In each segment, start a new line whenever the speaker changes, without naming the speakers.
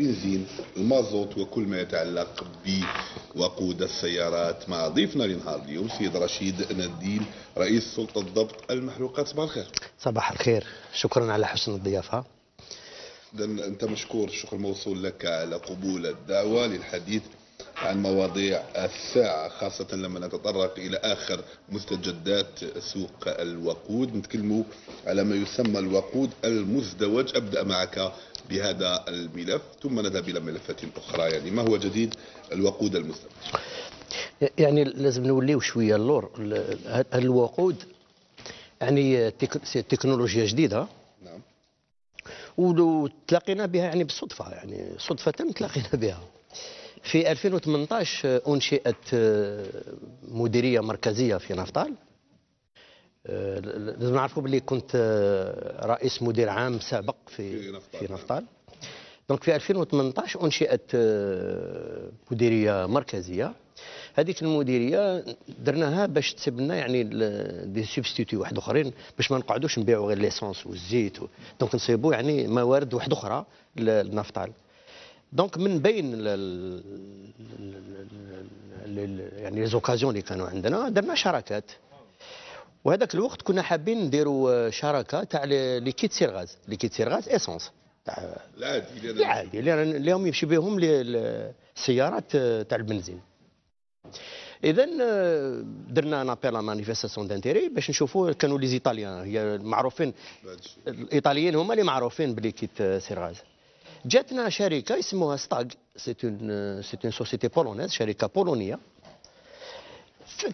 البنزين المازوت وكل ما يتعلق بوقود السيارات مع ضيفنا لنهار اليوم سيد رشيد نديل رئيس سلطة ضبط المحروقات صباح الخير صباح الخير شكرا على حسن الضيافة إذا أنت مشكور الشكر موصول لك على قبول الدعوة للحديث عن مواضيع الساعة خاصة لما نتطرق إلى آخر مستجدات سوق الوقود نتكلم على ما يسمى الوقود المزدوج أبدأ معك بهذا الملف ثم نذهب إلى ملفات أخرى يعني ما هو جديد الوقود المزدوج يعني
لازم نوليو شوية اللور الوقود يعني تكنولوجيا جديده نعم وتلاقينا بها يعني بالصدفه يعني صدفه تلاقينا بها في 2018 آه، انشئت آه، مديريه مركزيه في نفطال آه، لازم نعرفوا باللي كنت رئيس مدير عام سابق في في نفطال دونك في 2018 انشئت مديريه مركزيه هذيك المديريه درناها باش تسيب لنا يعني دي سبستيتي واحد اخرين باش ما نقعدوش نبيعوا غير ليسونس والزيت دونك نصيبوا يعني موارد واحد اخرى للنفطال دونك من بين ال ال يعني لي زوكازيون اللي كانوا عندنا درنا شراكات وهذاك الوقت كنا حابين نديروا آه، شراكه تاع لي كيت سيرغاز لي كيت سيرغاز اسونس تاع العادي العادي اللي راهم يمشي بهم السيارات آه، تاع البنزين اذا آه، درنا ان ابيل مانيفيستاسيون دانتيري باش نشوفوا كانوا لي ايطاليان هي معروفين الايطاليين هما اللي معروفين بلي كيت سيرغاز جاتنا شركه اسمها ستاغ سي اون سوسيتي بولونيز شركه بولونيه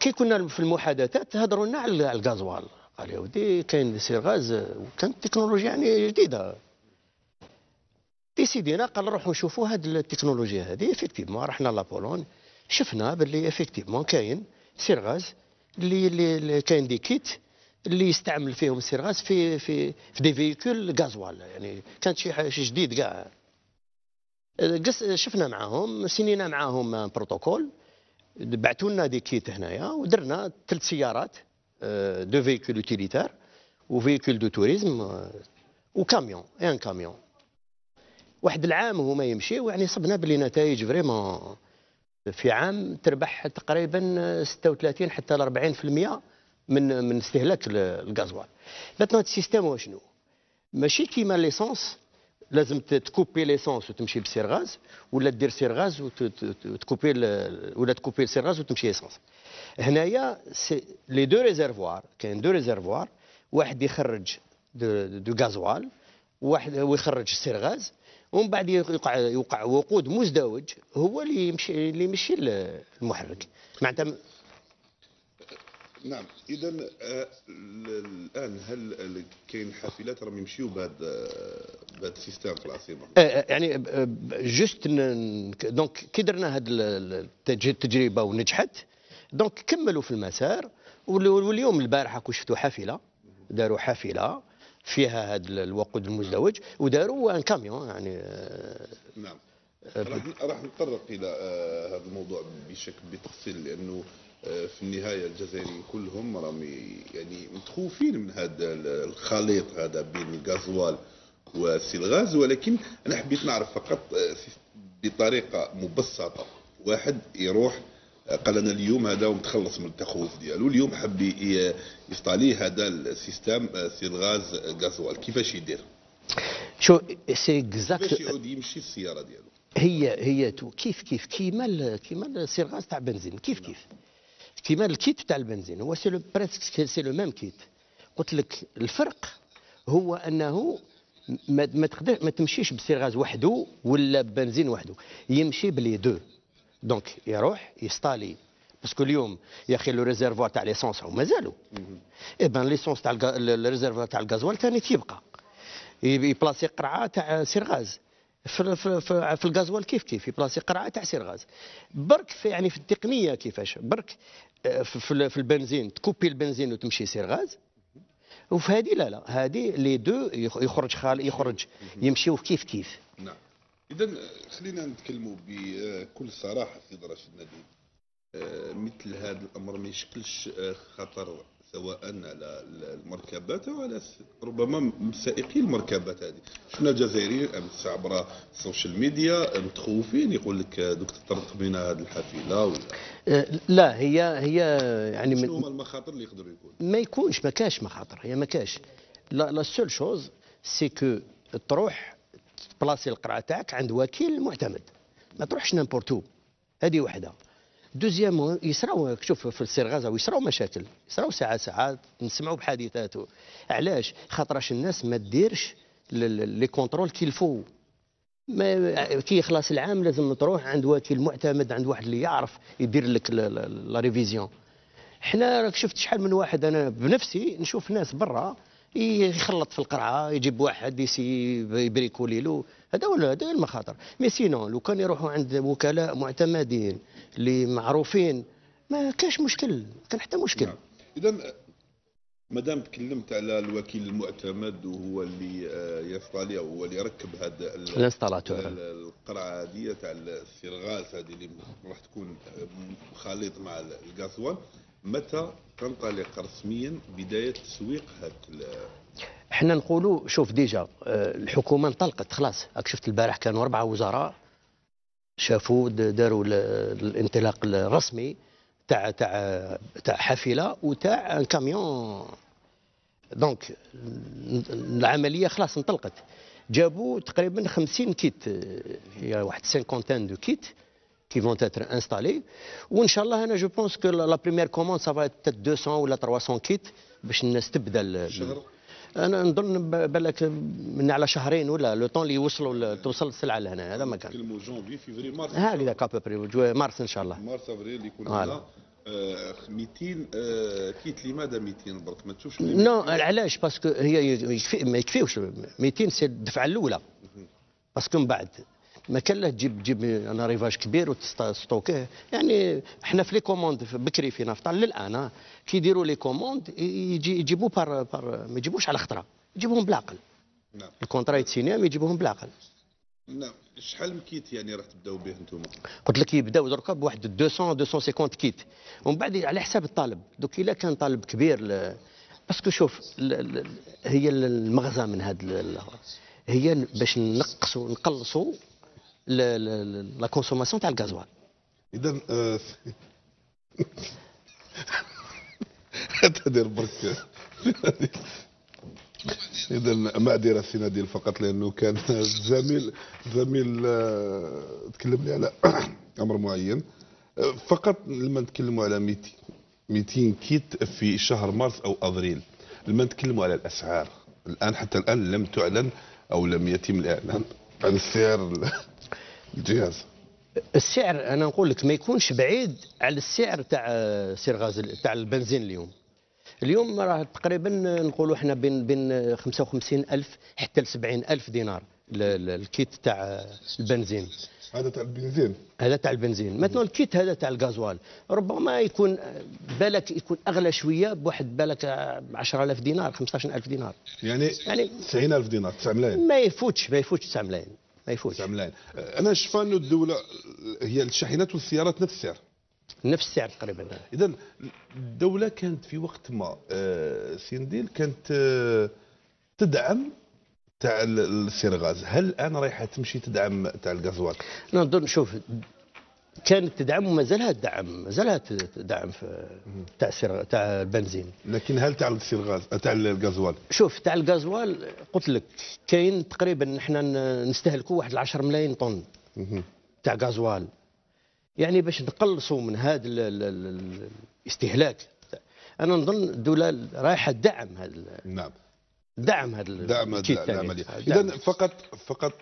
كي كنا في المحادثات هضروا لنا على الغازوال قال يا ودي كاين سير غاز وكانت تكنولوجيا يعني جديده ديسيدينا قال نروحوا نشوفوا هاد التكنولوجيا هذه افيكتيفمون رحنا لابولون شفنا باللي افيكتيفمون كاين سير غاز اللي اللي كاين دي كيت اللي يستعمل فيهم السيرغاز في في في دي فيكول غازوال يعني كانت شي شي جديد كاع شفنا معاهم سنينا معاهم بروتوكول بعثوا لنا دي كيت هنايا ودرنا ثلاث سيارات آه، دو فيكول اوتيليتار وفيكول دو توريزم آه، وكاميون ان كاميون واحد العام هما يمشيو يعني صبنا بلي نتائج فريمون في عام تربح تقريبا 36 حتى 40% من من استهلاك الغازوال. باتنا السيستيم هو شنو؟ ماشي كيما ليسونس لازم تكوبي ليسونس وتمشي بسير غاز ولا دير سير غاز وتكوبي ولا تكوبي سير غاز وتمشي ليسونس هنايا لي دو ريزرفوار كاين دو ريزرفوار واحد يخرج دو غازوال واحد ويخرج سير غاز ومن بعد يوقع يوقع وقود مزدوج هو اللي يمشي اللي يمشي المحرك معناتها
نعم اذا آه، الان هل كاين حافلات راهم يمشيو بهذا آه، بهذا السيستم في العاصمه؟
آه، يعني جوست دونك كي درنا هذه التجربه ونجحت دونك كملوا في المسار واليوم البارحه كون شفتوا حافله داروا حافله فيها هذا الوقود المزدوج وداروا ان كاميون يعني نعم
راح نتطرق الى هذا الموضوع بشكل بتفصيل لانه آه، في النهاية الجزائريين كلهم راهم يعني متخوفين من هذا الخليط هذا بين الغازوال والسلغاز ولكن أنا حبيت نعرف فقط آه، بطريقة مبسطة واحد يروح آه، قال انا اليوم هذا ومتخلص من التخوف ديالو اليوم حب يستالي هذا السيستم سي الغاز غازوال كيفاش يدير
شو سي اكزاكت كيفاش يعود
يمشي السياره ديالو
هي هي كيف كيف كيما كيما السيرغاز تاع بنزين كيف كيف كيما الكيت تاع البنزين هو سي لو بريسك سي لو ميم كيت قلت لك الفرق هو انه ما ما تقدر ما تمشيش بسير غاز وحده ولا بنزين وحده يمشي بلي دو دونك يروح يستالي باسكو اليوم يا اخي لو ريزيرفوار تاع ليسونس راهو مازالو اي بان ليسونس تاع الريزيرفوار تاع الغازوال ثاني تيبقى يبلاسي قرعه تاع سير غاز في, في, في, في الغازوال كيف كيف في بلاصه قرعه تعسير غاز برك في يعني في التقنيه كيفاش برك آه، في, في البنزين تكوبي البنزين وتمشي سير غاز وفي هذه لا لا هذه لي دو يخرج خال يخرج يمشيو كيف كيف
نعم اذا آه، خلينا نتكلموا بكل آه، صراحه سيد رشيد نديم مثل هذا الامر ما يشكلش خطر سواء على المركبات او على ربما سائقي المركبات هذه شفنا الجزائريين امس عبر السوشيال ميديا متخوفين يقول لك دوك تطرق بنا هذه الحافله ولا
أه، لا هي هي يعني شنو هما المخاطر اللي يقدروا يكون ما يكونش ما كاش مخاطر هي ما كاش لا لا سول شوز سي كو تروح تبلاسي القرعه تاعك عند وكيل معتمد ما تروحش نامبورتو هذه وحده دوزيام يصراو شوف في السير غازا ويصراو مشاكل يصراو ساعه ساعه نسمعوا بحادثاته علاش خاطرش الناس ما ديرش لي كونترول كيلفو ما كي يخلص العام لازم تروح عند وكيل معتمد عند واحد اللي يعرف يدير لك لا ريفيزيون حنا راك شفت شحال من واحد انا بنفسي نشوف ناس برا يخلط في القرعه يجيب واحد يبريكولي له هذا ولا هذا المخاطر مي سينون لو كان يروحوا عند وكلاء معتمدين اللي معروفين ما كاش مشكل ما كان حتى مشكل نعم.
اذا مادام تكلمت على الوكيل المعتمد وهو اللي آه، يفعل او هو اللي يركب هذا الانستالاتور القرعه هذه تاع السيرغاس هذه اللي راح تكون آه، خليط مع القصوه متى تنطلق رسميا بدايه تسويق هذا
احنا نقولوا شوف ديجا آه، الحكومه انطلقت خلاص راك شفت البارح كانوا اربعه وزراء شافوا داروا الانطلاق الرسمي تاع تاع تاع حافله وتاع كاميون دونك العمليه خلاص انطلقت جابوا تقريبا 50 كيت هي آه، يعني واحد سينكونتان دو كيت qui vont être installés. Ou Inch'Allah, أنا جو بونس كو لا commande, كوموند سافا être 200 ولا 300 كيت باش نستبدل شهر انا نظن بالك من على شهرين ولا لو طون اللي يوصلوا توصل السلعه لهنا هذا ما كان
نتكلموا جونفي فيفري مارس
هكذا كابري مارس ان شاء الله
مارس افريل يكون هنا 200 كيت لماذا 200 برك ما تشوفش
نو علاش باسكو هي يكفي ما يكفيوش 200 سي الدفعه الاولى باسكو من بعد ما كان لا تجيب تجيب ان ريفاج كبير وتستوكيه يعني حنا في لي كوموند بكري في نفطال للان كي يديروا لي كوموند يجي يجيبوا بار بار ما يجيبوش على خطره يجيبوهم بالعقل نعم الكونترا يتسينيام يجيبوهم بالعقل
نعم شحال من
كيت يعني راح تبداو به انتم؟ قلت لك يبداو دركا بواحد 200 250 كيت ومن بعد على حساب الطالب دوك الا كان طالب كبير ل... باسكو شوف ل... ل... هي المغزى من هذا هي باش نقصوا نقلصوا لا كونسوماسيون تاع الغازوال
اذا اعتذر برك اذا معذره سي ناديل فقط لانه كان زميل زميل آه، تكلم لي على امر معين آه، فقط لما نتكلموا على 200 200 كيت في شهر مارس او ابريل لما نتكلموا على الاسعار الان حتى الان لم تعلن او لم يتم الاعلان عن السعر الجهاز
السعر انا نقول لك ما يكونش بعيد على السعر تاع آه، سير غاز تاع البنزين اليوم اليوم راه تقريبا نقولوا احنا بين بين 55 الف حتى ل 70 الف دينار الكيت تاع آه، البنزين هذا تاع البنزين هذا تاع البنزين مثلا الكيت هذا تاع الغازوال ربما يكون آه، بالك يكون اغلى شويه بواحد بالك 10000 دينار 15000 دينار
يعني يعني 90000 دينار 9 ملايين ما يفوتش ما يفوتش 9 ملايين ما يفوتش عملان آه، انا شفا انه الدوله آه، هي الشاحنات والسيارات نفس السعر نفس السعر تقريبا اذا الدوله كانت في وقت ما آه، سينديل كانت تدعم تاع السيرغاز هل الان رايحه تمشي تدعم تاع الغازوات؟
نظن شوف كانت تدعم وما زالها تدعم ما زالها تدعم في تاع تاع البنزين لكن هل تاع الغاز تاع الغازوال شوف تاع الغازوال قلت لك كاين تقريبا احنا نستهلكوا واحد 10 ملايين طن تاع غازوال يعني باش نقلصوا من هذا الاستهلاك انا نظن الدوله رايحه تدعم هذا نعم دعم هذا دعم العمليه اذا
فقط فقط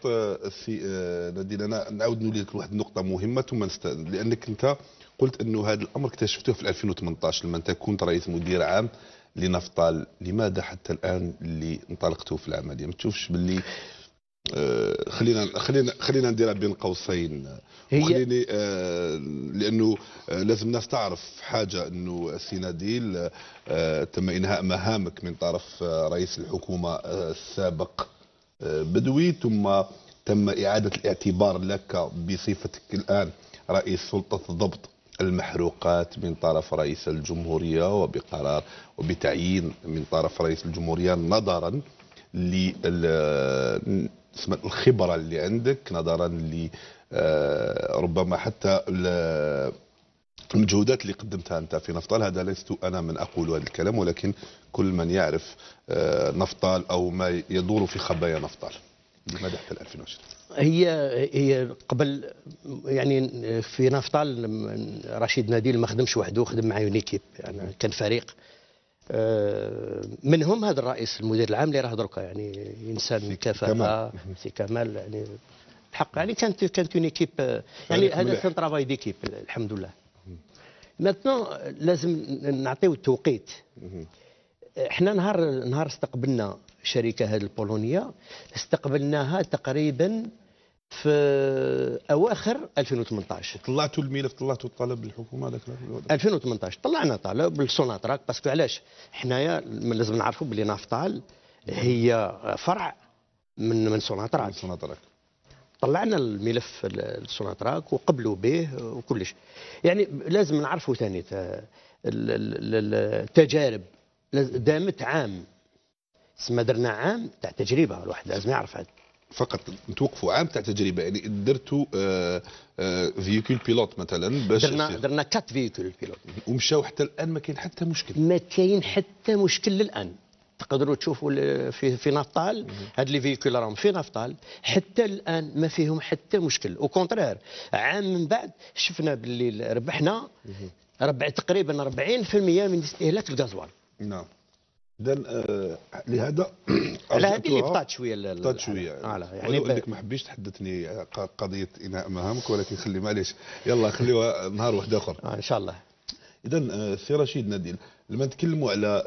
في آه، لدينا آه، نعاود نولي لك واحد النقطه مهمه ثم لانك انت قلت انه هذا الامر اكتشفته في 2018 لما انت كنت رئيس مدير عام لنفطال لماذا حتى الان اللي انطلقتوا في العمليه ما تشوفش باللي آه، خلينا خلينا خلينا نديرها بين قوسين خليني آه لانه آه، لازم الناس تعرف حاجه انه السيناديل آه تم انهاء مهامك من طرف آه رئيس الحكومه آه، السابق بدوي ثم تم اعاده الاعتبار لك بصفتك الان رئيس سلطه ضبط المحروقات من طرف رئيس الجمهوريه وبقرار وبتعيين من طرف رئيس الجمهوريه نظرا لل اسم الخبرة اللي عندك نظرا ل آه، ربما حتى المجهودات اللي قدمتها انت في نفطال هذا لست انا من اقول هذا الكلام ولكن كل من يعرف آه، نفطال او ما يدور في خبايا نفطال لماذا حتى 2020
هي هي قبل يعني في نفطال رشيد ناديل ما خدمش وحده خدم مع يونيكيب يعني كان فريق آه، منهم هذا الرئيس المدير العام اللي راه دركا يعني انسان كفاءه آه، سي كمال يعني الحق يعني كانت كانت اون آه، ايكيب يعني هذا كان ترافاي ديكيب الحمد لله ماتنو لازم نعطيو التوقيت احنا نهار نهار استقبلنا الشركه هذه البولونيه استقبلناها تقريبا في اواخر 2018 طلعتوا الملف طلعتوا الطلب للحكومه هذاك 2018 طلعنا طلب لسوناتراك باسكو علاش حنايا لازم نعرفوا بلي نافطال هي فرع من من سوناتراك من سوناتراك طلعنا الملف لسوناتراك وقبلوا به وكلش يعني لازم نعرفوا ثاني التجارب دامت عام سما درنا
عام تاع تجربه الواحد لازم يعرف هذا فقط نتوقفوا عام تاع تجربه يعني درتوا فييكول آه، بيلوت آه، مثلا باش درنا درنا كات فييكول بيلوت ومشاو حتى الان ما كاين حتى مشكل ما كاين حتى مشكل للان تقدروا تشوفوا
في في نفطال هاد لي فيكول راهم في نفطال حتى الان ما فيهم حتى مشكل او كونترير عام من بعد شفنا باللي ربحنا ربع تقريبا 40% من استهلاك الغازوال
نعم آه لهذا على هذه اللي بطات شويه بطات شويه آه، يعني, يعني ب... انك ما حبيتش تحدثني قضيه اناء مهامك ولكن خلي معليش يلا خليوها نهار واحد اخر آه ان شاء الله اذا آه سي رشيد نديل لما نتكلموا على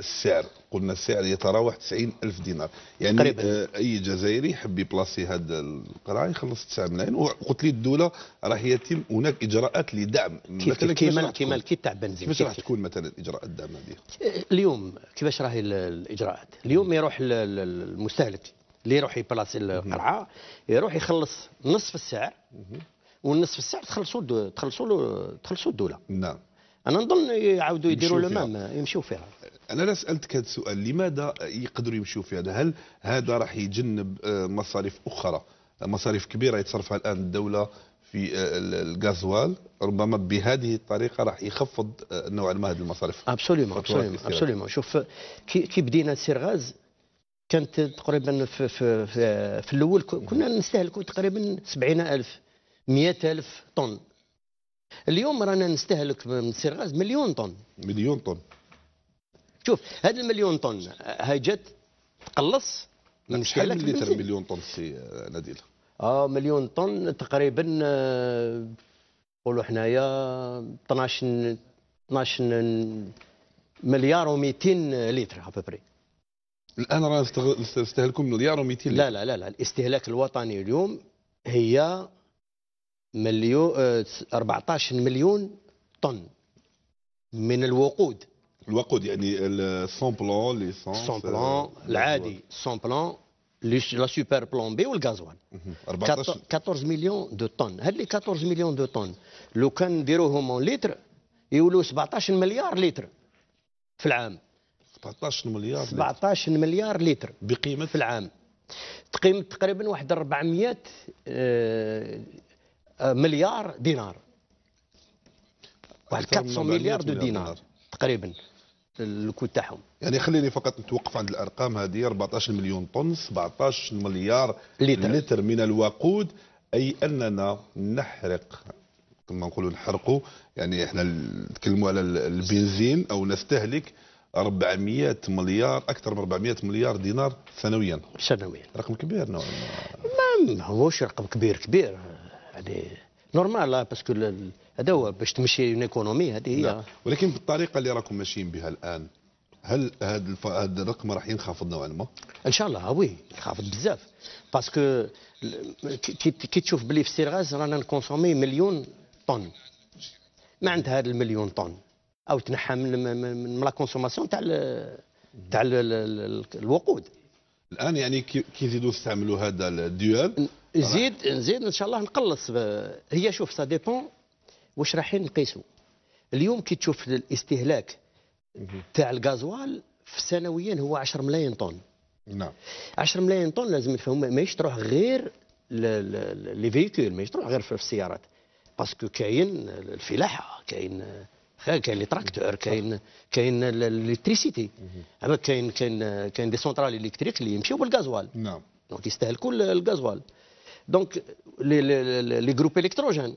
السعر قلنا السعر يتراوح 90 ألف دينار يعني قريبا. آه، أي جزائري يحب يبلاسي هذا القرعة يخلص 9 ملايين وقلت لي الدولة راح يتم هناك إجراءات لدعم كيف مثلا كيما كيما الكيت تاع البنزين كيفاش راح تكون مثلا إجراءات الدعم هذه؟
آه، اليوم كيفاش راهي الإجراءات؟ اليوم يروح المستهلك اللي يروح يبلاسي القرعة يروح يخلص نصف السعر والنصف السعر تخلصوا تخلصوا تخلصوا الدولة نعم انا نظن يعاودوا يديروا لو ميم
يمشيو فيها انا لا سالتك هذا السؤال لماذا يقدروا يمشيو في هذا هل هذا راح يجنب آه، مصاريف اخرى مصاريف كبيره يتصرفها الان الدوله في آه، الغازوال ربما بهذه الطريقه راح يخفض آه، نوعا ما هذه المصاريف
ابسوليومون ابسوليومون ابسوليومون شوف كي بدينا سير غاز كانت تقريبا في, في, في, في الاول كنا نستهلكوا تقريبا 70000 100000 طن اليوم رانا نستهلك من غاز مليون طن مليون طن شوف هذا المليون طن هاي جات
تقلص من شحال لتر مليون طن سي آه، ناديل
اه مليون طن تقريبا نقولوا آه، حنايا 12 12 مليار و200 لتر ابري الان راه نستهلكوا مليار و200 لتر لا لا لا الاستهلاك الوطني اليوم هي مليون 14 آه، مليون طن من الوقود الوقود يعني السامبلون ليسانس بلون العادي بلون لا سوبر بلون بي والغازوان 14 مليون دو طن هاد لي 14 مليون دو طن لو كان نديروهم اون لتر يولوا 17 مليار لتر في العام 17 مليار 17 مليار لتر بقيمه في العام تقيم تقريبا واحد 400
آه، مليار دينار واحد 400 مليار دو دينار تقريبا الكود تاعهم يعني خليني فقط نتوقف عند الارقام هذه 14 مليون طن 17 مليار لتر, لتر من الوقود اي اننا نحرق كما نقولوا نحرقوا يعني احنا نتكلموا على البنزين او نستهلك 400 مليار اكثر من 400 مليار دينار سنويا سنويا رقم كبير نوعا ما ماهوش رقم كبير كبير يعني نورمال باسكو هذا هو باش تمشي اون ايكونومي هذه هي ولكن بالطريقه اللي راكم ماشيين بها الان هل هذا الف... الرقم راح ينخفض نوعا ما؟ ان شاء الله آه، وي ينخفض بزاف باسكو كي تشوف
بلي في سيرغاز رانا نكونسومي مليون طن ما عندها هذا المليون طن او تنحى من من, من لا كونسوماسيون تاع تاع الوقود
الان يعني كي يزيدوا يستعملوا هذا الديوال نزيد نزيد ان شاء
الله نقلص هي شوف سا ديبون واش رايحين نقيسوا اليوم كي تشوف الاستهلاك تاع الغازوال في سنويا هو 10 ملايين طن نعم 10 ملايين طن لازم نفهم ماهيش تروح غير لي فيكول ماهيش تروح غير في السيارات باسكو كاين الفلاحه كاين كاين لي تراكتور كاين كاين الالكتريسيتي اما كاين كاين كاين دي سونترال الكتريك اللي يمشيو بالغازوال نعم دونك يستهلكوا الغازوال دونك لي لي لي جروب الكتروجين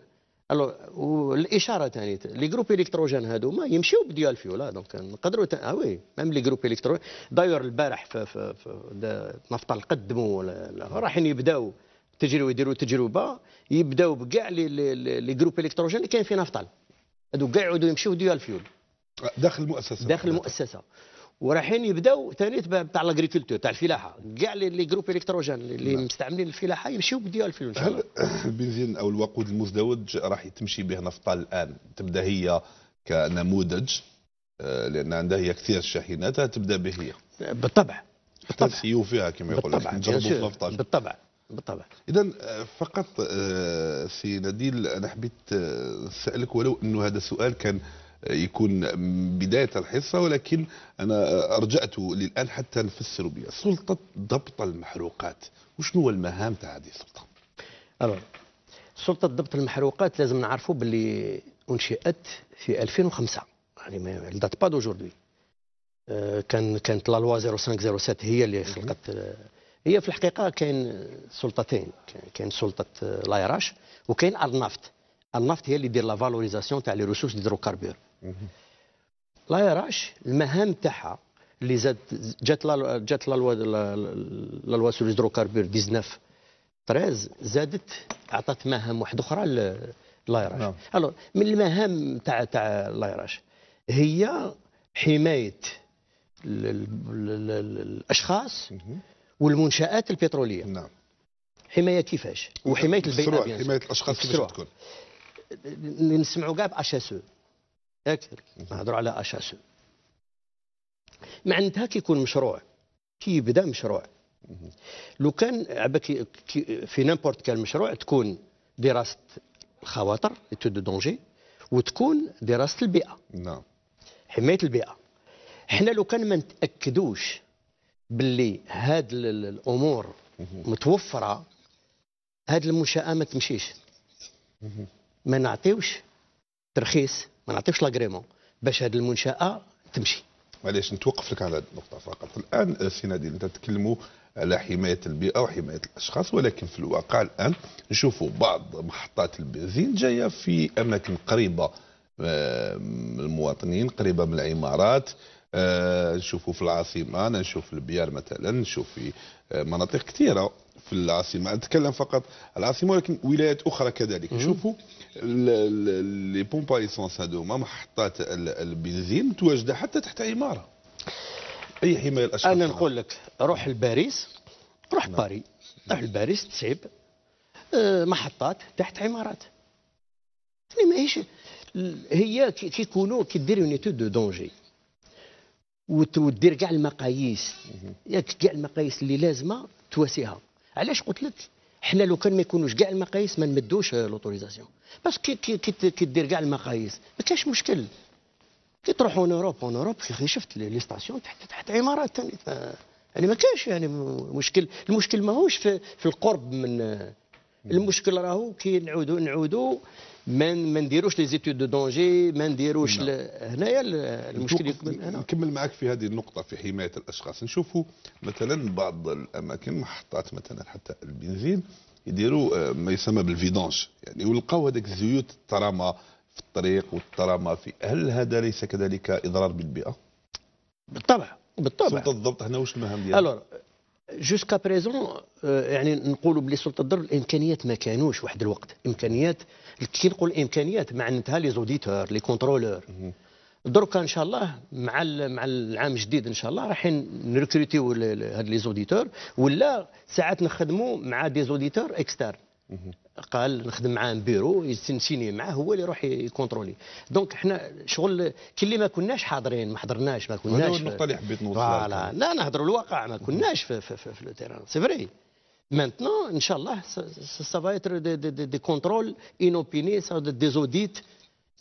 الو والاشاره ثاني لي جروب الكتروجين ما يمشيو بديال فيولا دونك نقدروا تا... اه وي ميم لي جروب الكترو داير البارح في, في, في نفطل قدموا رايحين يبداو تجربه يديروا تجربه يبداو بكاع لي لي جروب الكتروجين اللي كاين في نفطل هادو كاع يعودوا يمشيو ديال فيول داخل المؤسسه داخل المؤسسه ورايحين يبداو ثاني تاع لاغريكولتور تاع الفلاحه كاع لي جروب الكتروجين اللي نعم. مستعملين الفلاحه يمشيو بديو الفيل ان شاء الله
البنزين او الوقود المزدوج راح تمشي به نفطه الان تبدا هي كنموذج آه، لان عندها هي كثير شاحناتها تبدا به هي بالطبع بالطبع فيها كما يقول بالطبع بالطبع بالطبع اذا آه، فقط آه، سي نديل انا حبيت نسالك ولو انه هذا السؤال كان يكون بداية الحصة ولكن أنا أرجعت للآن حتى نفسر بها سلطة ضبط المحروقات وشنو هو المهام تاع هذه السلطة؟
سلطة ضبط المحروقات لازم نعرفوا باللي أنشئت في 2005 يعني ما دات با دوجوردي آه، كان كانت لا لوا 0507 هي اللي خلقت هي في الحقيقه كاين سلطتين كاين سلطه لايراش وكاين النفط النفط هي اللي دير لا فالوريزاسيون تاع لي ريسورس ديدروكاربور لا يراش المهام تاعها اللي زاد جات لا جات لا لوا سور 19 13 زادت عطات مهام واحده اخرى يراش نعم. الو من المهام تاع تاع يراش هي حمايه الاشخاص والمنشات البتروليه نعم حمايه كيفاش نعم. وحمايه البيئه حمايه الاشخاص كيفاش تكون نسمعوا كاع باش اسو يكثر نهضروا على اشاس معناتها انتهاك يكون مشروع كي يبدا مشروع لو كان عباكي في نيمبورت كان مشروع تكون دراسه الخواطر دو دونجي وتكون دراسه البيئه نعم حمايه البيئه حنا لو كان ما نتاكدوش باللي هاد الامور متوفره هاد المنشاه ما تمشيش ما نعطيوش ترخيص ما نعطيوش لاغريمون باش هذه المنشاه
تمشي معليش نتوقف لك على هذه النقطه فقط الان سي نادين انت تتكلموا على حمايه البيئه وحمايه الاشخاص ولكن في الواقع الان نشوفوا بعض محطات البنزين جايه في اماكن قريبه آه، من المواطنين قريبه من العمارات آه، نشوفوا في العاصمه نشوف البيار مثلا نشوف في آه، مناطق كثيره في العاصمه اتكلم فقط العاصمه ولكن ولايات اخرى كذلك شوفوا لي بومبا ايسونس هذوما محطات البنزين متواجده حتى تحت عماره اي حمايه الاشخاص انا نقول لك روح
لباريس روح نعم. باري روح لباريس تصيب آه، محطات تحت عمارات يعني ماهيش هي كي تكونوا كي دير اون دو دونجي ودير كاع المقاييس ياك كاع المقاييس اللي لازمه تواسيها علاش قلت لك حنا لو كان ما يكونوش كاع المقاييس ما نمدوش لوتوريزاسيون باسكو كي كي كي دير كاع المقاييس ما كاش مشكل كي تروحوا اون اوروب اون اوروب اخي شفت لي ستاسيون تحت تحت عمارات ثاني يعني ما كاش يعني, يعني مشكل المشكل ماهوش في, في القرب من المشكل راهو كي نعودوا نعودوا ما ما نديروش لي زيتود دو دونجي ما نديروش نعم.
هنايا المشكل يكمل هنا نكمل معك في هذه النقطة في حماية الأشخاص نشوفوا مثلا بعض الأماكن محطات مثلا حتى البنزين يديروا آه، ما يسمى بالفيدونج يعني ولقاو هذاك الزيوت الطرامة في الطريق والطرامة في هل هذا ليس كذلك إضرار بالبيئة؟ بالطبع بالطبع الضبط هنا واش المهم ديالها؟
جوسكا بريزون euh, يعني نقولوا بلي سلطه الضرب الامكانيات ما كانوش واحد الوقت امكانيات كي نقول امكانيات معناتها لي زوديتور لي كونترولور دركا ان شاء الله مع مع العام الجديد ان شاء الله راح نركريتيو هاد لي زوديتور ولا ساعات نخدموا مع دي زوديتور اكستر قال نخدم معاه بيرو يستنسيني معاه هو اللي يروح يكونترولي دونك حنا شغل كي اللي ما كناش حاضرين ما حضرناش ما كناش هذا هو النقطه اللي حبيت نوصلها لا لا نهضروا الواقع ما كناش في, في, في, في لو تيران سي فري Maintenant, ان شاء الله سا va اتر دي دي دي, دي كونترول ça سا دي زوديت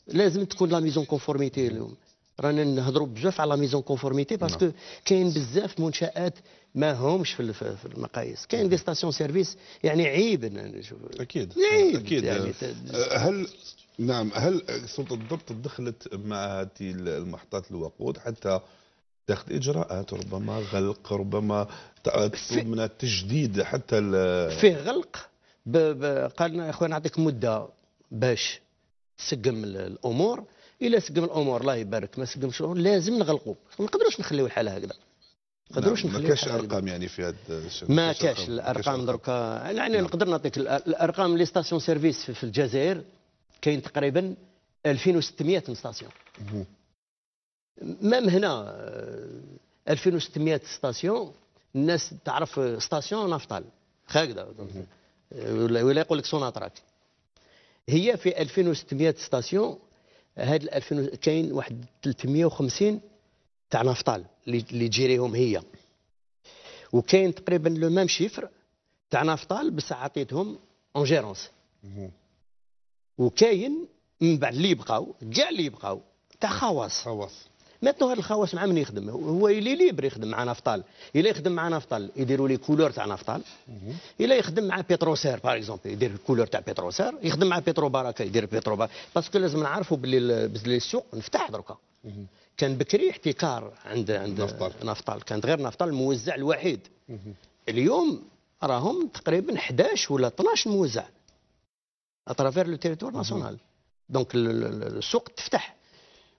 لازم تكون لا ميزون كونفورميتي اليوم رانا نهضروا بزاف على ميزون كونفورميتي باسكو كاين بزاف منشات ما همش في المقاييس كاين دي ستاسيون سيرفيس يعني عيب نشوف اكيد عيب
اكيد يعني آه، آه، هل نعم هل سلطه الضبط دخلت مع هذه المحطات الوقود حتى تاخذ اجراءات ربما غلق ربما تطلب من التجديد حتى فيه غلق قالنا يا اخوان
نعطيك مده باش تسقم الامور الا سقم الامور الله يبارك ما سقمش الامور لازم نغلقوا ما نقدروش نخليو الحاله هكذا
ما نعم، نقدروش نخليو يعني ما كاش ارقام يعني في هذا الشيء ما كاش الارقام دركا
يعني نعم. نقدر نعطيك الارقام لي ستاسيون سيرفيس في الجزائر كاين تقريبا 2600 ستاسيون مام هنا 2600 آه، ستاسيون الناس تعرف ستاسيون نفطال هكذا آه، ولا يقول لك سوناتراك هي في 2600 ستاسيون هاد 2000 كاين واحد 350 تاع نفطال اللي تجيريهم هي وكاين تقريبا لو ميم شيفر تاع نفطال بصح عطيتهم اون جيرونس وكاين من بعد اللي بقاو كاع اللي بقاو تاع خواص خواص ماتنو هذا الخواص مع من يخدم هو اللي ليبر يخدم مع نفطال الا يخدم مع نفطال يديروا لي كولور تاع نفطال الا يخدم مع بيتروسير باغ اكزومبل يدير الكولور تاع بيتروسير يخدم مع بيترو باراكا يدير بيترو باراكا باسكو لازم نعرفوا باللي السوق نفتح دركا كان بكري احتكار عند عند نفطال, نفطال. كانت غير نفطال الموزع الوحيد اليوم راهم تقريبا 11 ولا 12 موزع اترافير لو تيريتوار ناسيونال دونك السوق تفتح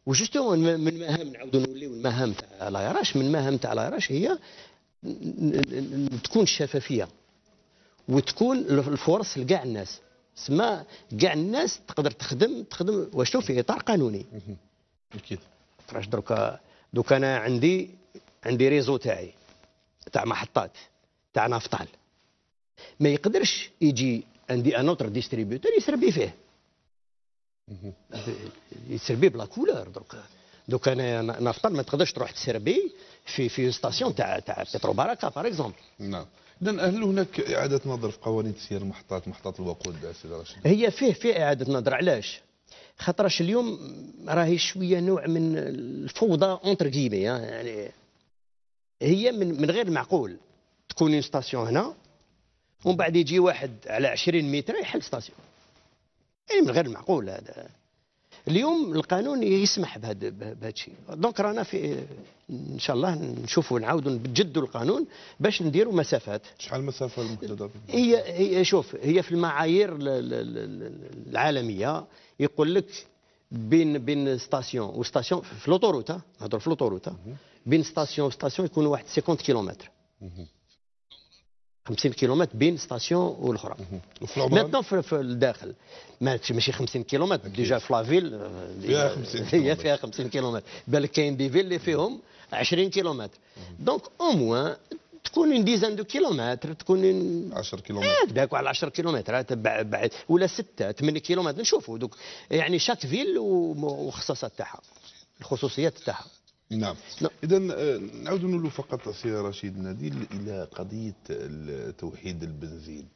وجوستو من مهام نعاود نوليو المهام تاع لا يراش من مهام تاع لا يراش هي تكون الشفافيه وتكون الفرص لكاع الناس سما كاع الناس تقدر تخدم تخدم واش في اطار قانوني اكيد فراش دركا دوك انا عندي عندي ريزو تاعي تاع محطات تاع نفطال ما يقدرش يجي عندي انوتر ديستريبيوتور يسربي فيه يتربي بلا كولور دروك دوك انا نفطر ما تقدرش تروح تسربي في في ستاسيون تاع تاع بترو باراكا باغ اكزومبل
نعم اذا هل هناك اعاده نظر في قوانين تسيير المحطات محطات الوقود سيدي رشيد
هي فيه فيه اعاده نظر علاش خاطرش اليوم راهي شويه نوع من الفوضى اونتر كيمي يعني هي من من غير معقول تكون ستاسيون هنا ومن بعد يجي واحد على 20 متر يحل ستاسيون يعني من غير المعقول هذا اليوم القانون يسمح بهذا بهذا الشيء دونك رانا في ان شاء الله نشوفوا نعاودوا نجدوا القانون باش نديروا مسافات شحال المسافه المحدده هي هي شوف هي في المعايير العالميه يقول لك بين بين ستاسيون وستاسيون في لوطوروتا نهضر في لوطوروتا بين ستاسيون وستاسيون يكون واحد 50 كيلومتر 50 كيلومتر بين ستاسيون والاخرى ماتنون في الداخل ماشي 50 كيلومتر ديجا في لافيل فيل آه، هي فيها 50 كيلومتر بالك كاين دي فيل اللي فيهم 20 كيلومتر دونك او موان تكون اون ديزان دو كيلومتر تكون 10 كيلومتر هكذاك على 10 كيلومتر بعد ولا 6 8 كيلومتر نشوفوا دوك يعني شاك فيل وخصاصات تاعها
الخصوصيات تاعها نعم اذا آه، نعود نقول فقط سي رشيد نديل الى قضيه توحيد البنزين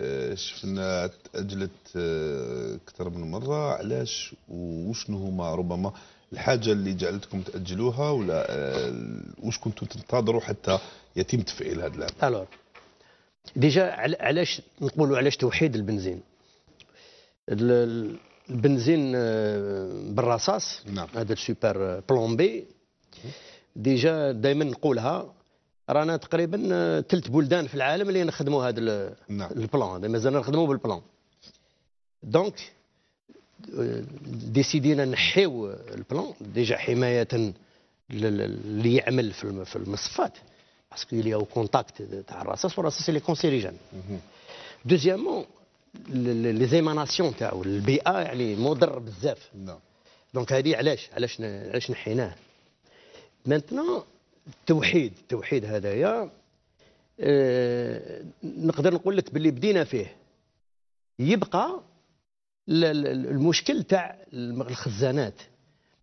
آه، شفنا تاجلت آه، اكثر من مره علاش وشنو هما ربما الحاجه اللي جعلتكم تاجلوها ولا واش كنتوا تنتظروا حتى يتم تفعيل هذا العمل الو ديجا علاش نقولوا علاش توحيد البنزين
البنزين آه، بالرصاص نعم. هذا السوبر بلومبي ديجا دائما نقولها رانا تقريبا ثلث آه، بلدان في العالم اللي نخدموا هذا نعم. البلان مازال نخدموا بالبلان دونك آه، ديسيدينا نحيو البلان ديجا حمايه اللي يعمل في المصفات باسكو اللي هو كونتاكت تاع الرصاص والرصاص اللي كونسيريجان دوزيامون لي زيماناسيون تاعو البيئه يعني مضر بزاف نعم. دونك هذه علاش علاش علاش نحيناه مانتنا التوحيد التوحيد هذايا أه نقدر نقول لك باللي بدينا فيه يبقى المشكل تاع الخزانات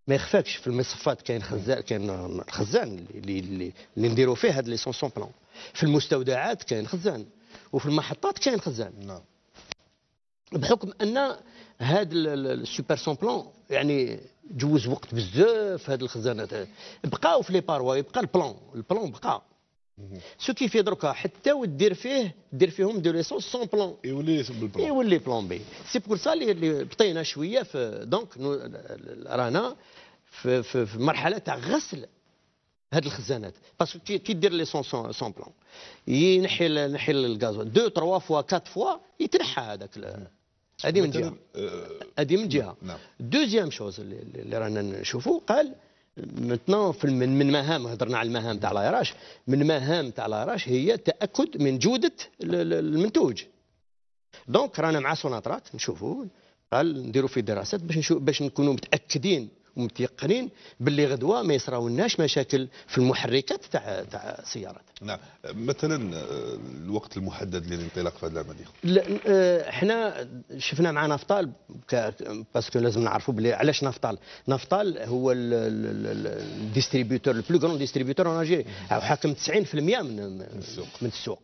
ما يخفاكش في المصفات كاين خزان كاين الخزان اللي اللي, نديروا فيه هاد لي سونسون بلان في المستودعات كاين خزان وفي المحطات كاين خزان نعم بحكم ان هذا السوبر سون بلان يعني جوز وقت بزاف هاد الخزانات بقاو في لي باروا يبقى البلون البلون بقى سو كيفي دركا حتى ودير فيه دير فيهم دو ليسونس سون بلون يولي بالبلون يولي بلان بي سي بور سا اللي بطينا شويه في دونك رانا في, في, في مرحله تاع غسل هاد الخزانات باسكو كي دير لي سون سون بلون ينحي نحي الغازول دو تروا فوا كات فوا يتنحى هذاك
هذه من جهه نعم. هذه من جهه
دوزيام نعم. شوز اللي رانا نشوفوا قال متنا من من مهام هضرنا على المهام تاع لايراش من مهام تاع لايراش هي تاكد من جوده المنتوج دونك رانا مع سوناترات نشوفوا قال نديروا في دراسات باش باش نكونوا متاكدين ومتيقنين باللي غدوه ما يصراولناش مشاكل في المحركات تاع تاع السيارات. نعم مثلا آه، الوقت المحدد للانطلاق في هذه العمليه؟ لا احنا آه، شفنا مع نفطال باسكو لازم نعرفوا بلي علاش نفطال؟ نفطال هو الديستريبيوتور البلو كرون ديستريبيوتور اون الجيري حاكم 90% من السوق من السوق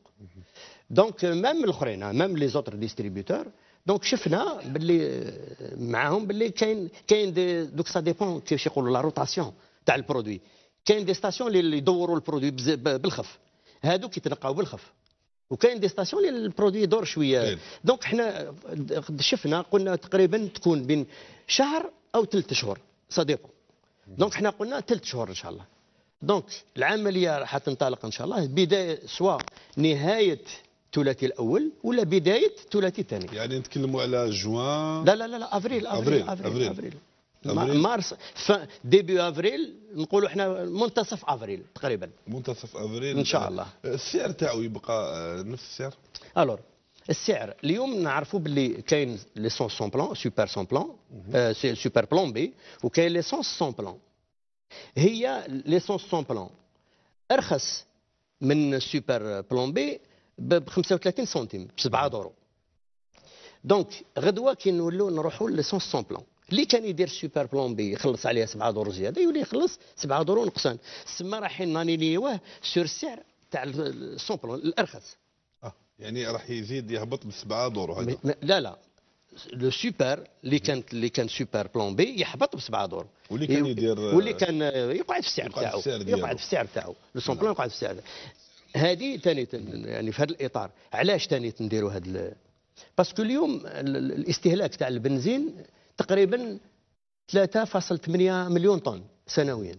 دونك مام الاخرين مام لي زوتر ديستريبيوتور دونك شفنا باللي معاهم باللي كاين كاين دوك سا ديبون كيفاش يقولوا لا روتاسيون تاع البرودوي كاين دي ستاسيون اللي يدوروا البرودوي بالخف هادوك يتنقاو بالخف وكاين دي ستاسيون اللي البرودوي يدور شويه إيه. دونك حنا شفنا قلنا تقريبا تكون بين شهر او ثلاث شهور سا ديبون دونك حنا قلنا ثلاث شهور ان شاء الله دونك العمليه راح تنطلق ان شاء الله بدايه سوا نهايه الثلاثي الاول ولا بدايه الثلاثي الثاني يعني نتكلموا على جوان لا لا لا, لا أفريل, أفريل, افريل افريل افريل, أفريل. مارس ديبي افريل نقولوا احنا منتصف افريل تقريبا منتصف افريل ان شاء الله السعر
تاعو يبقى آه، نفس السعر
الور السعر اليوم نعرفوا باللي كاين ليسونس سون بلون سوبر سون بلون آه سوبر بلون بي وكاين ليسونس سون بلون هي ليسونس سون بلون ارخص من السوبر بلومبي بي ب 35 سنتيم ب 7 دورو دونك غدوه كي نولوا نروحوا لسونس سون بلون اللي كان يدير سوبر بلون بي يخلص عليها 7 دور زياده يولي يخلص 7 دور نقصان سما راح نانيليوه سور السعر تاع سون بلون الارخص اه يعني راح يزيد يهبط ب 7 دور هذا لا لا لو سوبر اللي كان اللي كان سوبر بلون بي يحبط ب 7 دور واللي كان يدير واللي كان يقعد في السعر تاعو نعم. يقعد في السعر تاعو لو سون بلون يقعد في السعر هذه ثاني يعني في هذا الاطار علاش ثاني نديروا هذا باسكو اليوم الاستهلاك تاع البنزين تقريبا 3.8 مليون طن سنويا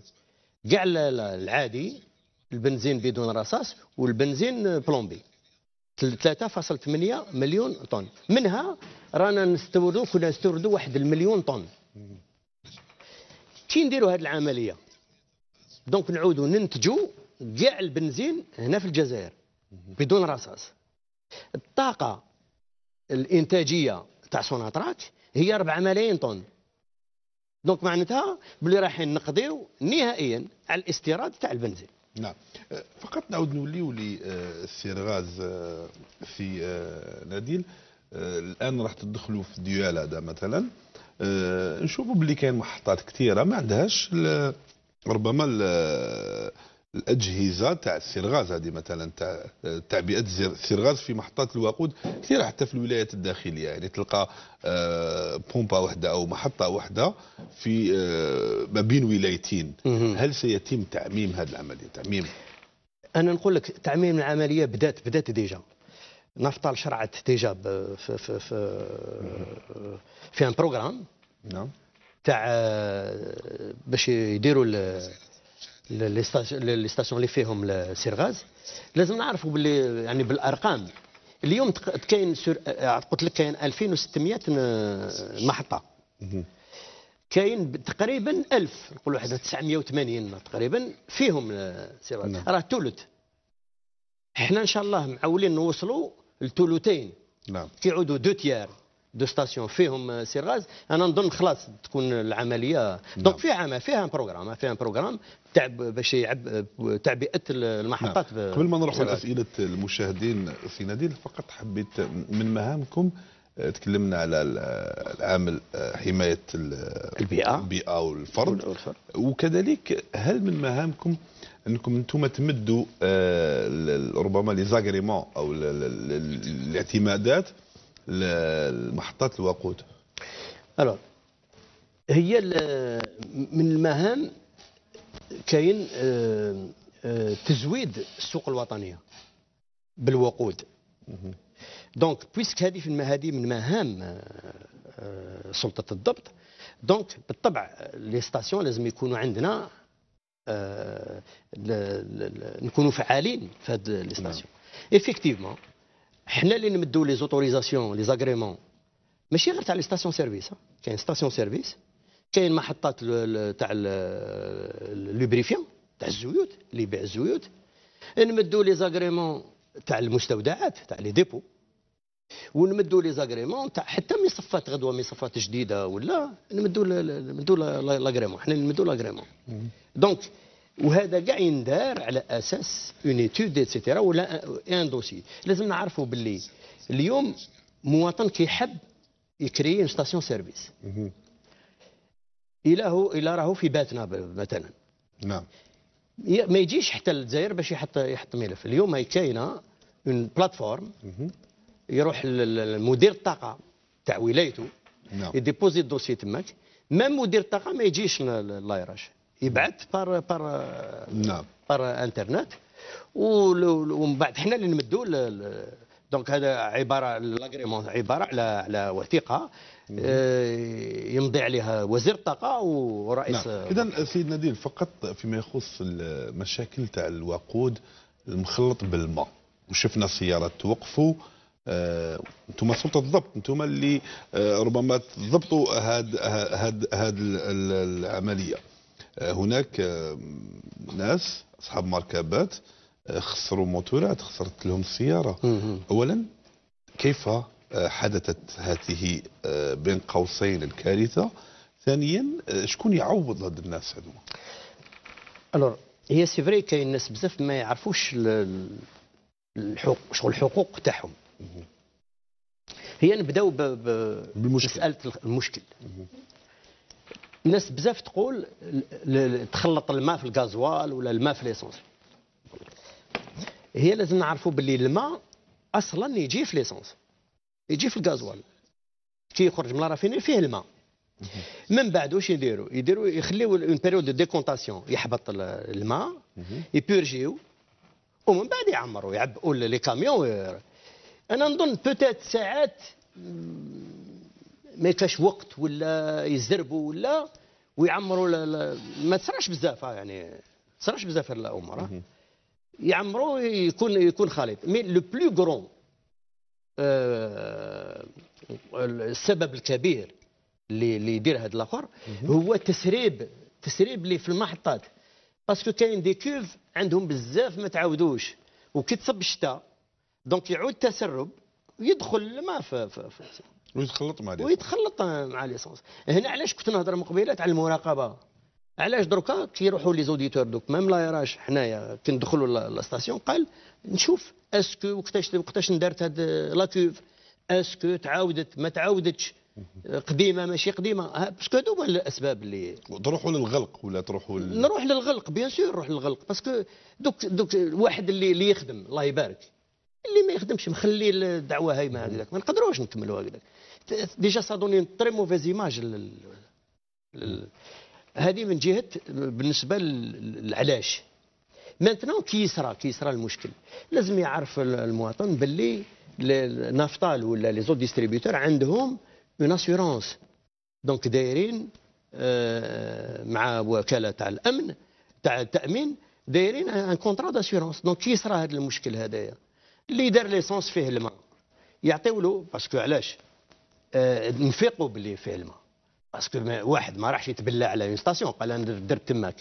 كاع العادي البنزين بدون رصاص والبنزين بلومبي 3.8 مليون طن منها رانا نستوردوا كنا نستوردوا واحد المليون طن كي نديروا هذه العمليه دونك نعودوا ننتجوا كاع البنزين هنا في الجزائر بدون رصاص الطاقة الإنتاجية تاع سوناطرات هي 4 ملايين طن دونك معناتها بلي رايحين نقضيو
نهائيا على الاستيراد تاع البنزين نعم أه، فقط نعود نوليو للسير أه، غاز أه، في ناديل الان راح تدخلوا في ديال هذا مثلا نشوفوا بلي كاين محطات كثيره ما عندهاش ربما الاجهزه تاع السيرغاز هذه مثلا تاع آه، تعبئه السيرغاز في محطات الوقود كثيره حتى في الولايات الداخليه يعني تلقى آه، بومبا واحده او محطه واحده في آه، ما بين ولايتين هل سيتم تعميم هذه العمليه تعميم
انا نقول لك تعميم العمليه بدات بدات ديجا نفطال شرعت ديجا في في في, في ان بروغرام نعم تاع باش يديروا لي ستاسيون اللي فيهم السيرغاز لازم نعرفوا باللي يعني بالارقام اليوم كاين أه، قلت لك كاين 2600 محطه كاين تقريبا 1000 نقولوا حتى 980 تقريبا فيهم السيرغاز نعم. راه ثلث احنا ان شاء الله معولين نوصلوا لثلثين نعم كيعودوا دو تيار دو ستاسيون فيهم آه، سير انا نظن خلاص تكون العمليه نعم. دونك فيها عمل فيها بروغرام فيها بروغرام تاع باش يعب تعبئه المحطات قبل ما نروح لاسئله
المشاهدين سي ناديل فقط حبيت من مهامكم آه، تكلمنا على العامل آه، حمايه البيئه البيئه والفرد والفرد وكذلك هل من مهامكم انكم انتم تمدوا ربما لي زاغريمون او الاعتمادات محطات الوقود الو هي من المهام
كاين آه، آه، تزويد السوق الوطنيه بالوقود دونك بويسك هذه هذه من مهام آه، سلطه الضبط دونك بالطبع لي ستاسيون لازم يكونوا عندنا نكونوا فعالين في هذه لي ستاسيون effectivement حنا اللي نمدوا لي زوتوريزاسيون لي زاغريمون ماشي غير تاع لي ستاسيون سيرفيس كاين ستاسيون سيرفيس كاين محطات تاع لوبريفيون تاع الزيوت اللي يبيع الزيوت نمدوا لي زاغريمون تاع المستودعات تاع لي ديبو ونمدوا لي زاغريمون تاع حتى مصفات غدوه مصفات جديده ولا نمدوا نمدوا لاغريمون حنا نمدوا لاغريمون دونك وهذا كاع يندار على اساس اون ايتود اتسيتيرا ولا ان دوسي لازم نعرفوا باللي اليوم مواطن كيحب يكري اون ستاسيون سيرفيس الا هو الا راهو في باتنا مثلا نعم ما يجيش حتى للجزائر باش يحط يحط ملف اليوم هي كاينه اون بلاتفورم يروح لمدير الطاقه تاع ولايته نعم يديبوزي الدوسي تماك مام مدير الطاقه ما يجيش لايراش يبعث بار بار نعم بار انترنت ومن بعد حنا اللي نمدوا دونك هذا عباره لاغريمون عباره على على وثيقه آه، يمضي عليها وزير الطاقه ورئيس نعم.
اذا سيد نديم فقط فيما يخص المشاكل تاع الوقود المخلط بالماء وشفنا سيارات توقفوا انتم آه، سلطه الضبط انتم اللي آه، ربما تضبطوا هاد هاد هاد العمليه آه، هناك آه، ناس اصحاب مركبات آه، خسروا موتورات خسرت لهم السياره اولا كيف حدثت هذه بين قوسين الكارثه ثانيا شكون يعوض هاد الناس هذوما الور هي سي فري كاين ناس بزاف ما يعرفوش
الحقوق شغل الحقوق تاعهم هي نبداو بمساله المشكل الناس بزاف تقول تخلط الماء في الغازوال ولا الماء في ليسونس هي لازم نعرفوا باللي الماء اصلا يجي في ليسونس يجي في الغازوال يخرج من لارافيني فيه الماء من بعد واش يديروا يديروا يخليوا اون بيريود دو ديكونتاسيون يحبط الماء يبيرجيو ومن بعد يعمروا يعبئوا لي كاميون انا نظن بوتيت ساعات ما يكفاش وقت ولا يزربوا ولا ويعمروا ما تصراش بزاف آه، يعني ما تصراش بزاف الامور آه. يعمروا يكون يكون خالد مي لو بلو غرون السبب الكبير اللي يدير هذا الاخر هو تسريب تسريب اللي في المحطات باسكو كاين دي كوف عندهم بزاف ما تعاودوش وكي تصب الشتاء دونك يعود تسرب يدخل الماء في, في, في ويتخلط مع ليسونس ويتخلط مع ليسونس هنا علاش كنت نهضر من قبيله على المراقبه علاش دركا كيروحوا لي زوديتور دوك ميم لا يراش حنايا كندخلوا لاستاسيون قال نشوف اسكو وقتاش وقتاش ندارت هاد لا كوف اسكو تعاودت ما تعاودتش قديمه ماشي قديمه باسكو هادو هما الاسباب اللي تروحوا للغلق ولا تروحوا ل... نروح للغلق بيان سور نروح للغلق باسكو دوك دوك الواحد اللي اللي يخدم الله يبارك اللي ما يخدمش مخلي الدعوه هايمه هكذاك ما نقدروش نكملوا هكذاك ديجا سا دوني تري موفيز ايماج هذه من جهه بالنسبه للعلاش مانتنون كي يصرى كي يصرى المشكل لازم يعرف المواطن باللي نافطال ولا لي زو ديستريبيتور عندهم اون اسيورونس دونك دايرين آه، مع وكاله تاع الامن تاع التامين دايرين ان كونترا داسيورونس دونك كي يصرى هذا المشكل هذايا اللي دار ليسونس فيه الماء يعطيولو باسكو علاش آه، نفيقوا باللي فيه الماء باسكو واحد ما راحش يتبلى على اون ستاسيون قال انا درت تماك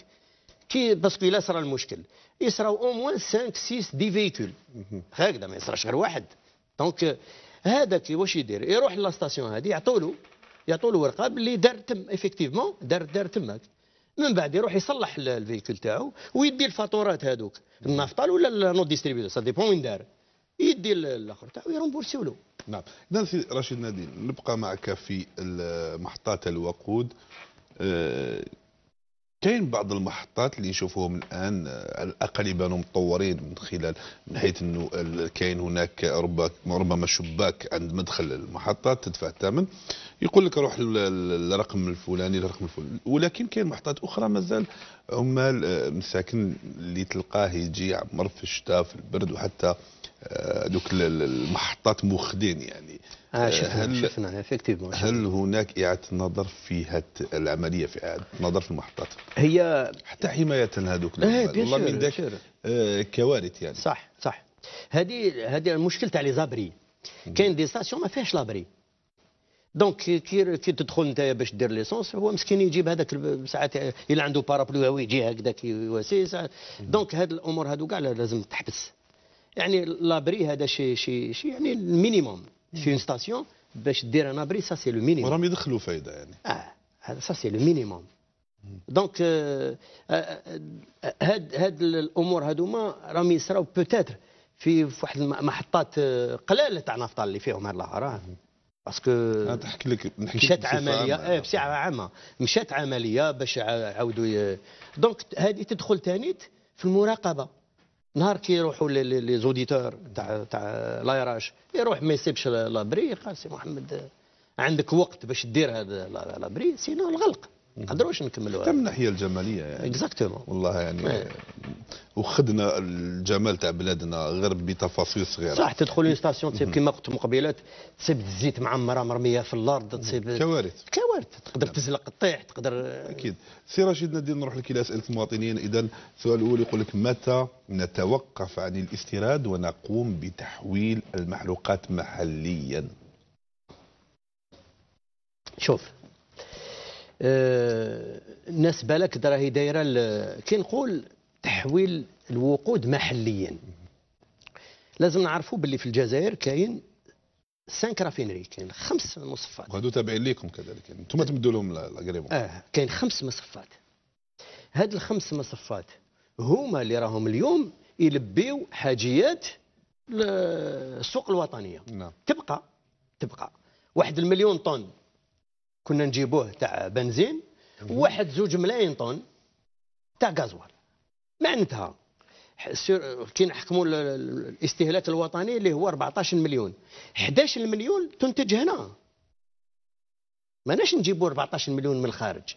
كي باسكو الا صرا المشكل يصراو او موان 5 6 دي فيكول هكذا ما يصراش غير واحد دونك هذاك واش يدير يروح لاستاسيون هذه يعطوا له يعطوا له ورقه باللي دار تم ايفيكتيفمون دار دار تماك من بعد يروح يصلح الفيكول تاعو ويدي الفاتورات هذوك النافطال ولا نو ديستريبيوتور سا ديبون وين دار يدي الاخر تاعو يرومبورسيو له
نعم اذا نعم، سي رشيد نادين نبقى معك في محطات الوقود آه، كاين بعض المحطات اللي نشوفوهم الان آه، الاقل بانوا متطورين من خلال من حيث انه كاين هناك ربما ربما شباك عند مدخل المحطه تدفع الثمن يقول لك روح للرقم الفلاني للرقم الفلاني ولكن كاين محطات اخرى مازال عمال آه، مساكن اللي تلقاه يجي عمر في الشتاء في البرد وحتى آه، دوك المحطات مخدين يعني آه، آه، شفنا هل شفنا هل هناك اعاده نظر في هذه العمليه في اعاده نظر في المحطات هي حتى حمايه هذوك إيه، والله من ذاك كوارث يعني صح صح
هذه هذه المشكل تاع لي زابري كاين دي ستاسيون ما فيهاش لابري دونك كي كي تدخل انت باش دير ليسونس هو مسكين يجيب هذاك ساعات الا عنده بارابلو يجي هكذا كي واسي دونك هاد الامور هادو كاع لازم تحبس يعني لابري هذا شي شي شي يعني المينيموم في اون ستاسيون باش دير ان ابري سا سي لو مينيموم راهم يدخلوا فايده يعني اه هذا سا سي لو مينيموم دونك هاد هاد الامور هذوما راهم يصراو بوتيتر في واحد المحطات آه، قلاله تاع نفط اللي فيهم هاد النهار باسكو تحكي لك نحكي مشات عمليه اه يعني. بسعه عامه مشات عمليه باش عاودوا دونك هذه تدخل ثاني في المراقبه نهار كي يروحوا لي زوديتور تاع تاع لا يراش يروح ما يسيبش لابري قال سي محمد عندك وقت باش دير هذا لابري سينو الغلق ما نقدروش نكملوا حتى
من الناحيه الجماليه يعني اكزاكتومون والله يعني وخدنا إيه. الجمال تاع بلادنا غير بتفاصيل صغيره صح تدخل ستاسيون تصيب كما
قلت مقبلات تصيب الزيت معمره مرميه في الارض
تصيب كوارث كوارث تقدر نعم. تزلق تطيح تقدر اكيد سي رشيد ندير نروح لك الى اسئله المواطنين اذا السؤال الاول يقول لك متى نتوقف عن الاستيراد ونقوم بتحويل المحروقات محليا
شوف آه، الناس بالك راهي دايره كي نقول تحويل الوقود محليا لازم نعرفوا باللي في الجزائر كاين سانك رافينري كاين خمس مصفات وهذو تابعين ليكم كذلك انتم يعني تمدوا لهم لاغريمون اه كاين خمس مصفات هاد الخمس مصفات هما اللي راهم اليوم يلبيو حاجيات السوق الوطنيه نعم. تبقى تبقى واحد المليون طن كنا نجيبوه تاع بنزين واحد زوج ملايين طن تاع غازوال معناتها كي نحكموا الاستهلاك الوطني اللي هو 14 مليون 11 مليون تنتج هنا ماناش نجيبوا 14 مليون من الخارج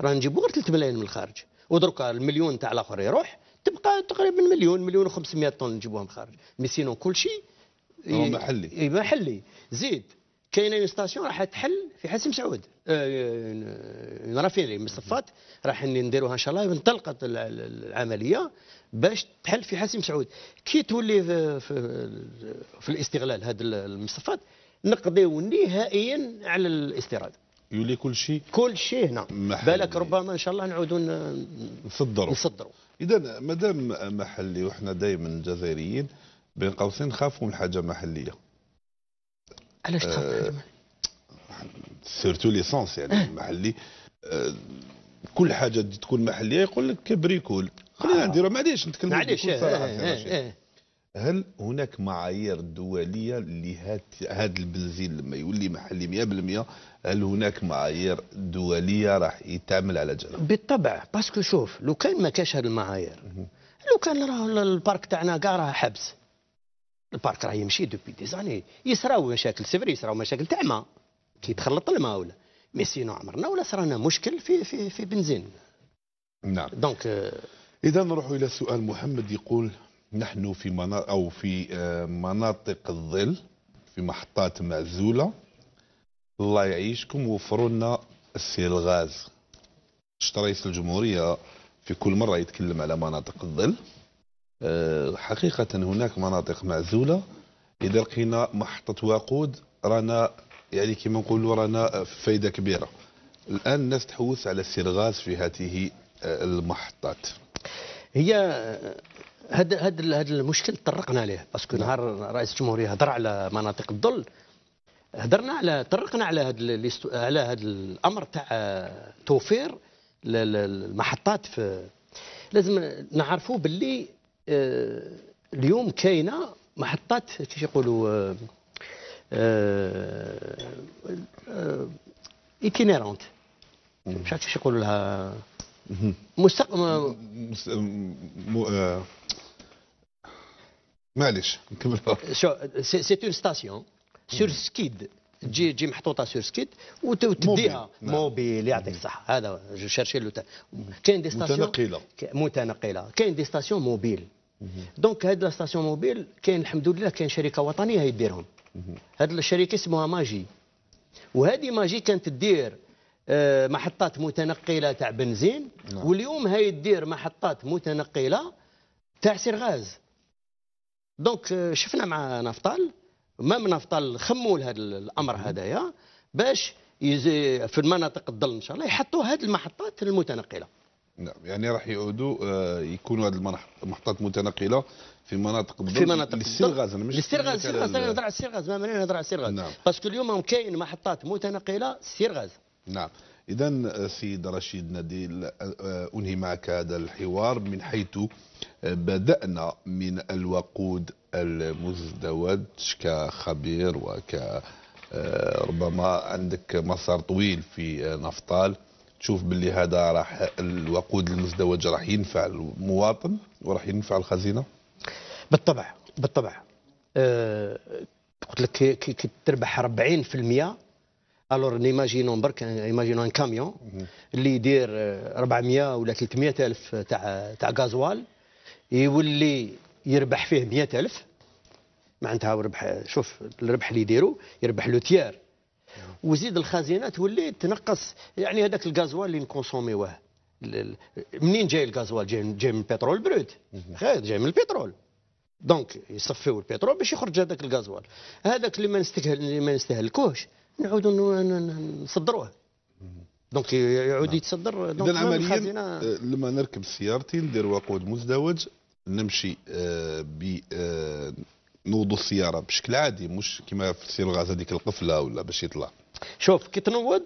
راه نجيبوا غير 3 ملايين من الخارج ودركا المليون تاع الاخر يروح تبقى تقريبا مليون مليون و500 طن نجيبوها من الخارج مي سينو كل شيء محلي محلي زيد كاينه اون ستاسيون راح تحل في حسن سعود اون رافينري من راح نديروها ان شاء الله انطلقت العمليه باش تحل في حسن سعود كي تولي في, في, في الاستغلال هذه المصفات نقضيو نهائيا
على الاستيراد يولي كل شيء كل شيء هنا بالك ربما ان شاء الله نعودوا نصدروا نصدروا اذا مادام محلي وحنا دائما جزائريين بين قوسين خافوا من حاجه محليه علاش تخاف آه، سيرتو ليسونس يعني المحلي اه. آه، كل حاجه تكون محليه يقول لك كبريكول خلينا آه. نديرو معليش نتكلم معليش صراحه آه. هل هناك معايير دوليه لهذا هذا البنزين لما يولي محلي 100% هل هناك معايير دوليه راح يتعمل على جنب بالطبع باسكو شوف لو كان ما كاش هذه المعايير لو كان راه البارك تاعنا كاع راه حبس
البارك راه يمشي دوبي دي زاني يصراو مشاكل سفري يصراو مشاكل تاع كي كيتخلط الماء ولا مي سينو عمرنا ولا صرانا مشكل في في في بنزين
نعم دونك آه اذا نروح الى سؤال محمد يقول نحن في مناطق او في آه، مناطق الظل في محطات معزوله الله يعيشكم وفروا لنا السي الغاز رئيس الجمهوريه في كل مره يتكلم على مناطق الظل آه، حقيقة هناك مناطق معزولة إذا لقينا محطة وقود رانا يعني كما نقولوا رانا فايدة كبيرة الآن الناس تحوس على السرغاز في هذه آه، المحطات هي هذا هذا هذا المشكل تطرقنا ليه
باسكو نعم. نهار رئيس الجمهوريه هضر على مناطق الظل هضرنا على طرقنا على هذا على هذا الامر تاع آه، توفير المحطات في لازم نعرفوا باللي آه، اليوم كاينه محطات كيفاش يقولوا آه، آه، ايتينيرونت مش عارف كيفاش يقولوا لها مستقبل معليش نكمل سي اون ستاسيون سور سكيد تجي تجي محطوطه سور سكيت وتديها نعم. موبيل يعطيك الصحه هذا جو شيرشي لو كاين دي ستاسيون متنقله متنقله كاين دي ستاسيون موبيل دونك هاد لا ستاسيون موبيل كاين الحمد لله كاين شركه وطنيه يديرهم هاد الشركه اسمها ماجي وهذه ماجي كانت آه، نعم. تدير محطات متنقله تاع بنزين واليوم هي دير محطات متنقله تاع سير غاز دونك شفنا مع نفطال ما من افضل خموا لهذا الامر هذايا باش في المناطق الظل ان شاء الله يحطوا هذه المحطات
المتنقله نعم يعني راح يعودوا آه، يكونوا هذه المحطات متنقله في مناطق الظل في مناطق للسرغاز انا مش سير غاز انا نهضر على السرغاز ما ماني نهضر على السرغاز نعم. باسكو اليوم كاين محطات متنقله غاز نعم إذا آه، سيد رشيد نديل أنهي آه، آه، معك هذا الحوار من حيث بدأنا من الوقود المزدوج كخبير وك ربما عندك مسار طويل في نفطال تشوف باللي هذا راح الوقود المزدوج راح ينفع المواطن وراح ينفع الخزينه بالطبع
بالطبع أه قلت لك كي تربح 40% الور نيماجينون برك ايماجينون ان كاميون اللي يدير 400 ولا 300 الف تاع تاع غازوال يولي يربح فيه 100 الف معناتها ربح شوف الربح اللي يديروا يربح لو تيار وزيد الخزينه تولي تنقص يعني هذاك الغازوال اللي نكونسوميوه منين جاي الغازوال جاي جاي من البترول بروت خير جاي من البترول دونك يصفيو البترول باش يخرج هذاك الغازوال هذاك اللي ما نستهلكوهش نعودوا نصدروه
دونك يعود
نعم. يتصدر اذا عمليا آه،
لما نركب سيارتي ندير وقود مزدوج نمشي آه، ب آه، نوضو السياره بشكل عادي مش كما في سير الغاز هذيك القفله ولا باش يطلع
شوف كي تنوض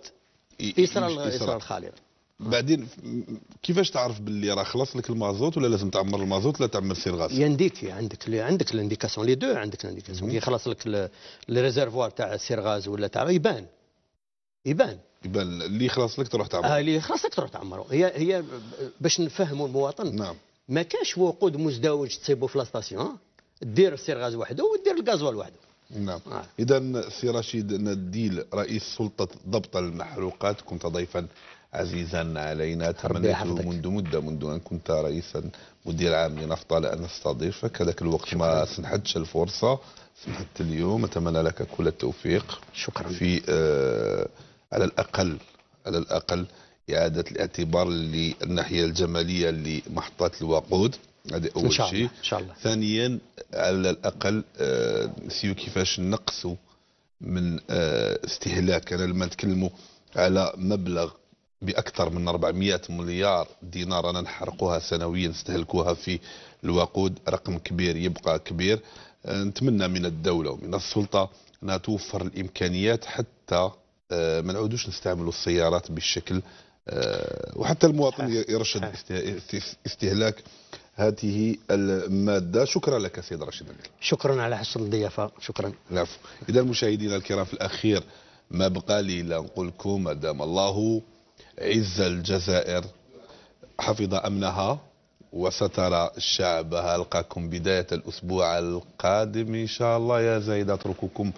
يسرى يسرى الخاليه بعدين كيفاش تعرف باللي راه خلص لك المازوت ولا لازم تعمر المازوت ولا تعمر سير غاز ينديك عندك لي عندك الانديكاسيون
لي دو عندك الانديكاسيون كي يخلص لك الريزرفوار تاع السير غاز ولا تاع يبان يبان يبان اللي خلص لك تروح تعمره آه اللي خلص لك تروح تعمره هي هي باش نفهموا المواطن نعم ما كاش وقود مزدوج تصيبوا في لاستاسيون دير السير غاز وحده ودير الغازوال وحده
نعم آه. اذا سي رشيد نديل رئيس سلطه ضبط المحروقات كنت ضيفا عزيزا علينا تمنيته منذ مدة منذ أن كنت رئيسا مدير عام لنفطة لأن استضيفك هذاك الوقت ما سنحتش الفرصة سنحت اليوم أتمنى لك كل التوفيق شكرا في آه على الأقل على الأقل إعادة الاعتبار للناحية الجمالية لمحطة الوقود هذا أول إن شاء الله. شيء إن شاء الله. ثانيا على الأقل آه نسيو كيفاش نقصوا من آه استهلاك أنا لما نتكلموا على مبلغ باكثر من 400 مليار دينار رانا نحرقوها سنويا نستهلكوها في الوقود رقم كبير يبقى كبير آه، نتمنى من الدوله ومن السلطه انها توفر الامكانيات حتى آه، ما نعودوش نستعملوا السيارات بالشكل آه، وحتى المواطن يرشد استهلاك هذه المادة شكرا لك سيد رشيد شكرا على حسن الضيافة شكرا العفو إذا مشاهدينا الكرام في الأخير ما بقى لي إلا نقول لكم ما دام الله عز الجزائر حفظ أمنها وسترى شعبها ألقاكم بداية الأسبوع القادم إن شاء الله يا زايد أترككم